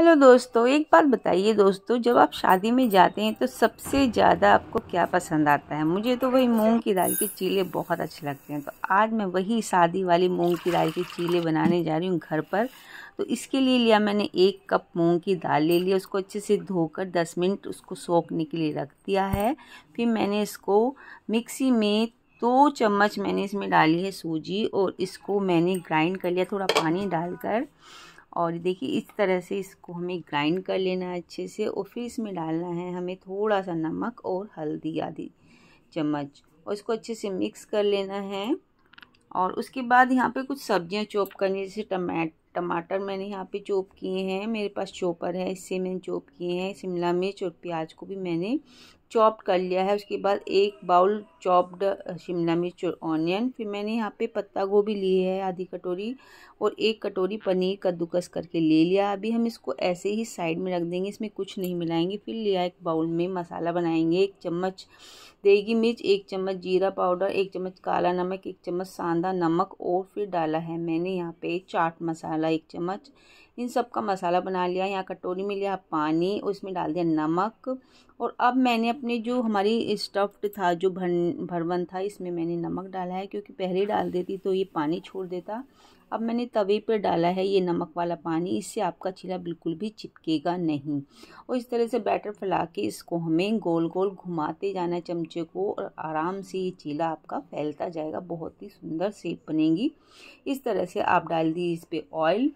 hello दोस्तों एक बात बताइए दोस्तों जब आप शादी में जाते हैं तो सबसे ज़्यादा आपको क्या पसंद आता है मुझे तो वही मूंग की दाल के चीले बहुत अच्छे लगते हैं तो आज मैं वही शादी वाली मूंग की दाल के चीले बनाने जा रही हूँ घर पर तो इसके लिए लिया मैंने एक कप मूंग की दाल ले लिया उसको अच्छे से धोकर दस मिनट उसको सोखने के लिए रख दिया है फिर मैंने इसको मिक्सी में दो चम्मच मैंने इसमें डाली है सूजी और इसको मैंने ग्राइंड कर लिया थोड़ा पानी डालकर और देखिए इस तरह से इसको हमें ग्राइंड कर लेना है अच्छे से और फिर इसमें डालना है हमें थोड़ा सा नमक और हल्दी आदि चम्मच और इसको अच्छे से मिक्स कर लेना है और उसके बाद यहाँ पे कुछ सब्जियाँ चॉप करनी जैसे टमाट टमाटर मैंने यहाँ पे चॉप किए हैं मेरे पास चॉपर है इससे मैंने चॉप किए हैं शिमला मिर्च और प्याज को भी मैंने चॉप कर लिया है उसके बाद एक बाउल चॉप्ड शिमला मिर्च और ऑनियन फिर मैंने यहाँ पे पत्ता गोभी ली है आधी कटोरी और एक कटोरी पनीर कद्दूकस करके ले लिया अभी हम इसको ऐसे ही साइड में रख देंगे इसमें कुछ नहीं मिलाएंगे फिर लिया एक बाउल में मसाला बनाएंगे एक चम्मच देगी मिर्च एक चम्मच जीरा पाउडर एक चम्मच काला नमक एक चम्मच सांदा नमक और फिर डाला है मैंने यहाँ पे चाट मसाला एक चम्मच इन सब का मसाला बना लिया यहाँ कटोरी में लिया पानी और इसमें डाल दिया नमक और अब मैंने अपने जो हमारी स्टफ्ड था जो भर भरवन था इसमें मैंने नमक डाला है क्योंकि पहले डाल देती तो ये पानी छोड़ देता अब मैंने तवे पर डाला है ये नमक वाला पानी इससे आपका चीला बिल्कुल भी चिपकेगा नहीं और इस तरह से बैटर फैला के इसको हमें गोल गोल घुमाते जाना चमचे को और आराम से ये चीला आपका फैलता जाएगा बहुत ही सुंदर सेप बनेगी इस तरह से आप डाल दी इस पर ऑयल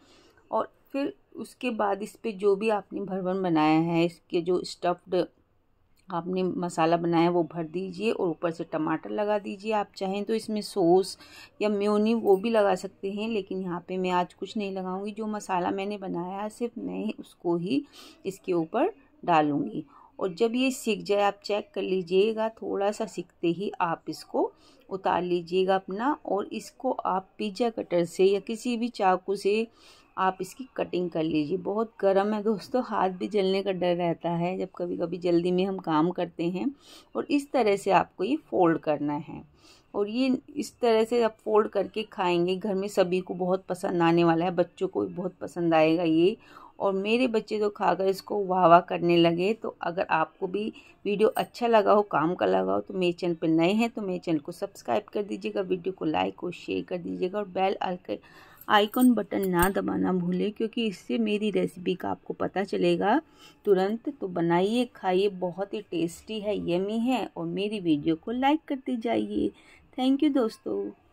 और फिर उसके बाद इस पर जो भी आपने भरवन बनाया है इसके जो स्टफ्ड आपने मसाला बनाया वो भर दीजिए और ऊपर से टमाटर लगा दीजिए आप चाहें तो इसमें सॉस या म्योनी वो भी लगा सकते हैं लेकिन यहाँ पे मैं आज कुछ नहीं लगाऊंगी जो मसाला मैंने बनाया है सिर्फ मैं उसको ही इसके ऊपर डालूंगी और जब ये सीख जाए आप चेक कर लीजिएगा थोड़ा सा सीखते ही आप इसको उतार लीजिएगा अपना और इसको आप पिज्ज़ा कटर से या किसी भी चाकू से आप इसकी कटिंग कर लीजिए बहुत गर्म है दोस्तों हाथ भी जलने का डर रहता है जब कभी कभी जल्दी में हम काम करते हैं और इस तरह से आपको ये फोल्ड करना है और ये इस तरह से आप फोल्ड करके खाएंगे घर में सभी को बहुत पसंद आने वाला है बच्चों को भी बहुत पसंद आएगा ये और मेरे बच्चे तो खाकर इसको वाह वाह करने लगे तो अगर आपको भी वीडियो अच्छा लगा हो काम का लगा हो तो मेरे चैनल पर नए हैं तो मेरे चैनल को सब्सक्राइब कर दीजिएगा वीडियो को लाइक और शेयर कर दीजिएगा और बेल आइकन आइकॉन बटन ना दबाना भूलें क्योंकि इससे मेरी रेसिपी का आपको पता चलेगा तुरंत तो बनाइए खाइए बहुत ही टेस्टी है यमी है और मेरी वीडियो को लाइक करते जाइए थैंक यू दोस्तों